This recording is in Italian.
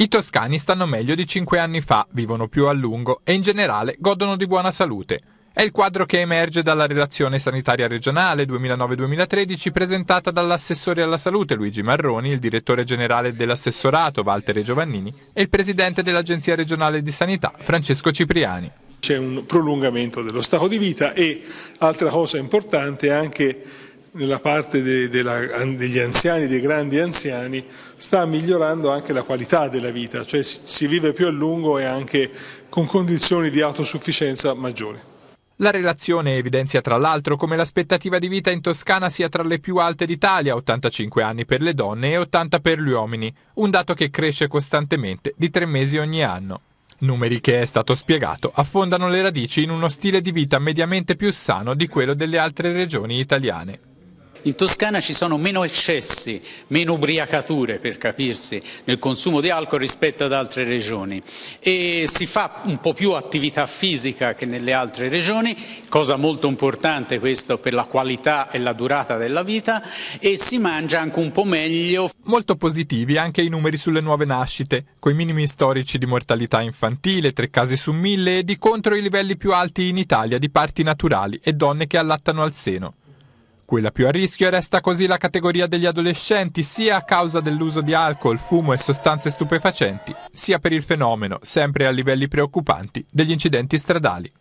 I toscani stanno meglio di 5 anni fa, vivono più a lungo e in generale godono di buona salute. È il quadro che emerge dalla relazione sanitaria regionale 2009-2013 presentata dall'assessore alla salute Luigi Marroni, il direttore generale dell'assessorato Valtere Giovannini e il presidente dell'Agenzia regionale di sanità Francesco Cipriani. C'è un prolungamento dello stato di vita e altra cosa importante anche nella parte de, de la, degli anziani, dei grandi anziani, sta migliorando anche la qualità della vita, cioè si, si vive più a lungo e anche con condizioni di autosufficienza maggiori. La relazione evidenzia tra l'altro come l'aspettativa di vita in Toscana sia tra le più alte d'Italia, 85 anni per le donne e 80 per gli uomini, un dato che cresce costantemente di tre mesi ogni anno. Numeri che, è stato spiegato, affondano le radici in uno stile di vita mediamente più sano di quello delle altre regioni italiane. In Toscana ci sono meno eccessi, meno ubriacature per capirsi nel consumo di alcol rispetto ad altre regioni e si fa un po' più attività fisica che nelle altre regioni, cosa molto importante questo per la qualità e la durata della vita e si mangia anche un po' meglio. Molto positivi anche i numeri sulle nuove nascite, coi minimi storici di mortalità infantile, tre casi su mille e di contro i livelli più alti in Italia di parti naturali e donne che allattano al seno. Quella più a rischio resta così la categoria degli adolescenti, sia a causa dell'uso di alcol, fumo e sostanze stupefacenti, sia per il fenomeno, sempre a livelli preoccupanti, degli incidenti stradali.